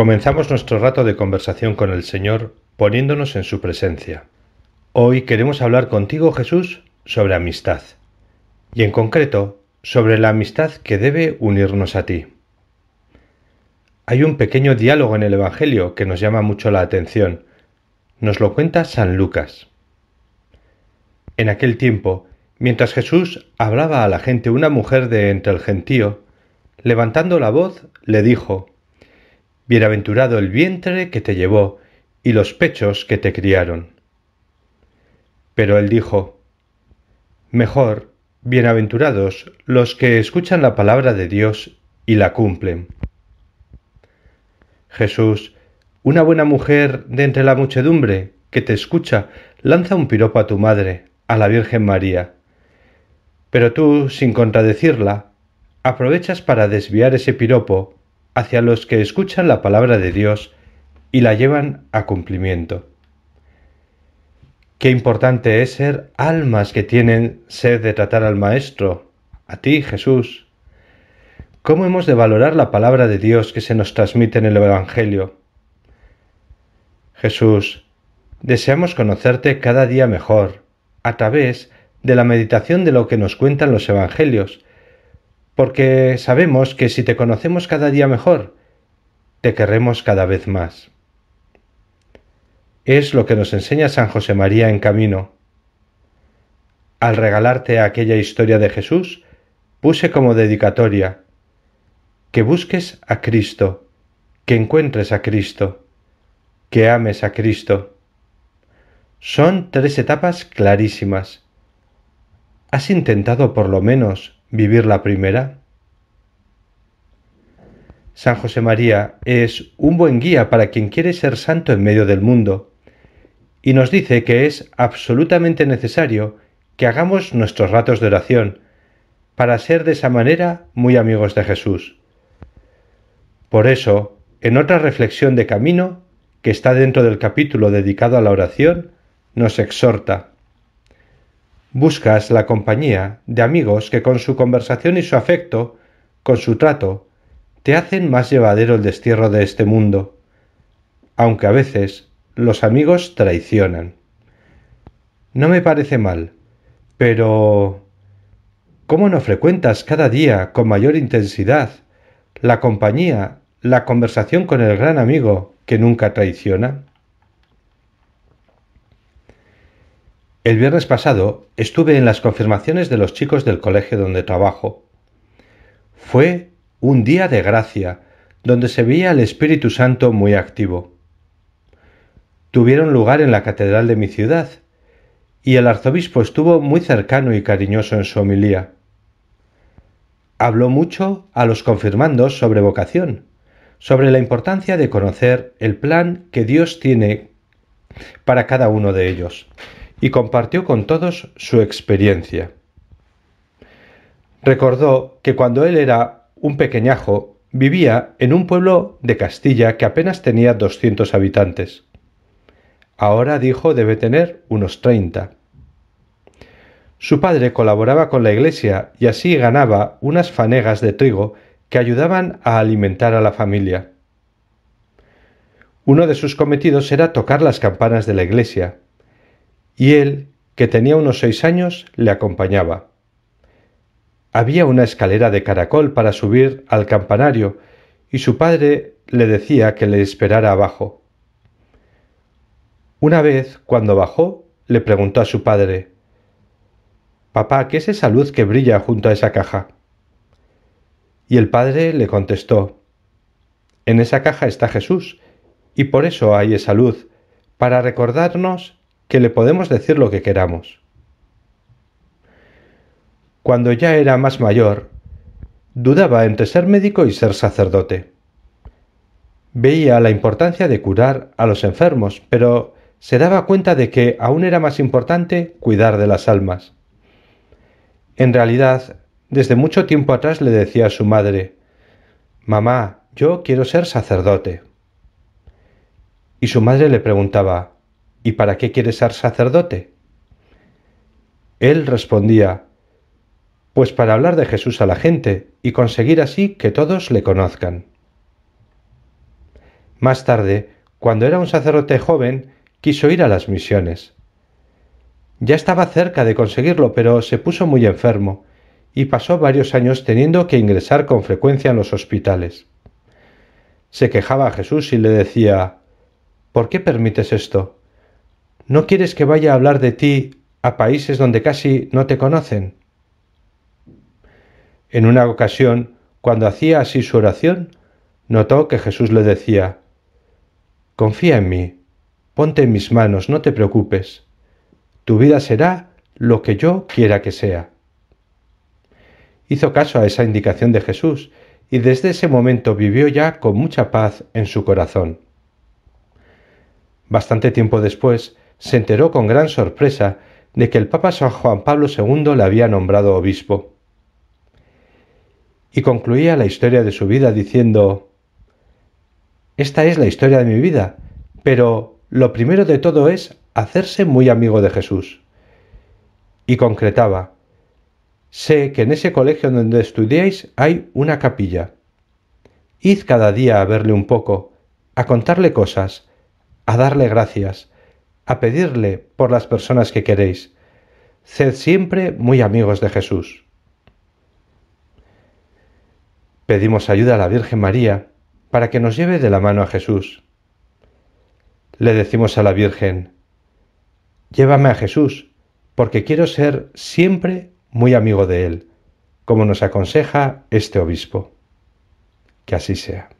Comenzamos nuestro rato de conversación con el Señor poniéndonos en su presencia. Hoy queremos hablar contigo, Jesús, sobre amistad, y en concreto sobre la amistad que debe unirnos a ti. Hay un pequeño diálogo en el Evangelio que nos llama mucho la atención. Nos lo cuenta San Lucas. En aquel tiempo, mientras Jesús hablaba a la gente, una mujer de entre el gentío, levantando la voz, le dijo, bienaventurado el vientre que te llevó y los pechos que te criaron. Pero él dijo, Mejor, bienaventurados los que escuchan la palabra de Dios y la cumplen. Jesús, una buena mujer de entre la muchedumbre que te escucha, lanza un piropo a tu madre, a la Virgen María. Pero tú, sin contradecirla, aprovechas para desviar ese piropo hacia los que escuchan la palabra de Dios y la llevan a cumplimiento. Qué importante es ser almas que tienen sed de tratar al Maestro, a ti Jesús. ¿Cómo hemos de valorar la palabra de Dios que se nos transmite en el Evangelio? Jesús, deseamos conocerte cada día mejor, a través de la meditación de lo que nos cuentan los Evangelios, porque sabemos que si te conocemos cada día mejor, te querremos cada vez más. Es lo que nos enseña San José María en camino. Al regalarte aquella historia de Jesús, puse como dedicatoria que busques a Cristo, que encuentres a Cristo, que ames a Cristo. Son tres etapas clarísimas. ¿Has intentado por lo menos vivir la primera? San José María es un buen guía para quien quiere ser santo en medio del mundo y nos dice que es absolutamente necesario que hagamos nuestros ratos de oración para ser de esa manera muy amigos de Jesús. Por eso, en otra reflexión de camino, que está dentro del capítulo dedicado a la oración, nos exhorta. Buscas la compañía de amigos que con su conversación y su afecto, con su trato, te hacen más llevadero el destierro de este mundo, aunque a veces los amigos traicionan. No me parece mal, pero... ¿Cómo no frecuentas cada día con mayor intensidad la compañía, la conversación con el gran amigo que nunca traiciona? El viernes pasado estuve en las confirmaciones de los chicos del colegio donde trabajo. Fue un día de gracia, donde se veía el Espíritu Santo muy activo. Tuvieron lugar en la catedral de mi ciudad, y el arzobispo estuvo muy cercano y cariñoso en su homilía. Habló mucho a los confirmandos sobre vocación, sobre la importancia de conocer el plan que Dios tiene para cada uno de ellos y compartió con todos su experiencia. Recordó que cuando él era un pequeñajo vivía en un pueblo de Castilla que apenas tenía 200 habitantes. Ahora dijo debe tener unos 30. Su padre colaboraba con la iglesia y así ganaba unas fanegas de trigo que ayudaban a alimentar a la familia. Uno de sus cometidos era tocar las campanas de la iglesia, y él, que tenía unos seis años, le acompañaba. Había una escalera de caracol para subir al campanario, y su padre le decía que le esperara abajo. Una vez, cuando bajó, le preguntó a su padre, Papá, ¿qué es esa luz que brilla junto a esa caja? Y el padre le contestó, En esa caja está Jesús, y por eso hay esa luz, para recordarnos que le podemos decir lo que queramos. Cuando ya era más mayor, dudaba entre ser médico y ser sacerdote. Veía la importancia de curar a los enfermos, pero se daba cuenta de que aún era más importante cuidar de las almas. En realidad, desde mucho tiempo atrás le decía a su madre, Mamá, yo quiero ser sacerdote. Y su madre le preguntaba, ¿Y para qué quieres ser sacerdote? Él respondía, Pues para hablar de Jesús a la gente y conseguir así que todos le conozcan. Más tarde, cuando era un sacerdote joven, quiso ir a las misiones. Ya estaba cerca de conseguirlo, pero se puso muy enfermo y pasó varios años teniendo que ingresar con frecuencia en los hospitales. Se quejaba a Jesús y le decía, ¿Por qué permites esto? ¿No quieres que vaya a hablar de ti a países donde casi no te conocen? En una ocasión, cuando hacía así su oración, notó que Jesús le decía, Confía en mí, ponte en mis manos, no te preocupes, tu vida será lo que yo quiera que sea. Hizo caso a esa indicación de Jesús y desde ese momento vivió ya con mucha paz en su corazón. Bastante tiempo después, se enteró con gran sorpresa de que el Papa San Juan Pablo II le había nombrado obispo. Y concluía la historia de su vida diciendo, Esta es la historia de mi vida, pero lo primero de todo es hacerse muy amigo de Jesús. Y concretaba, sé que en ese colegio donde estudiáis hay una capilla. Id cada día a verle un poco, a contarle cosas, a darle gracias, a pedirle por las personas que queréis. Sed siempre muy amigos de Jesús. Pedimos ayuda a la Virgen María para que nos lleve de la mano a Jesús. Le decimos a la Virgen, llévame a Jesús, porque quiero ser siempre muy amigo de Él, como nos aconseja este obispo. Que así sea.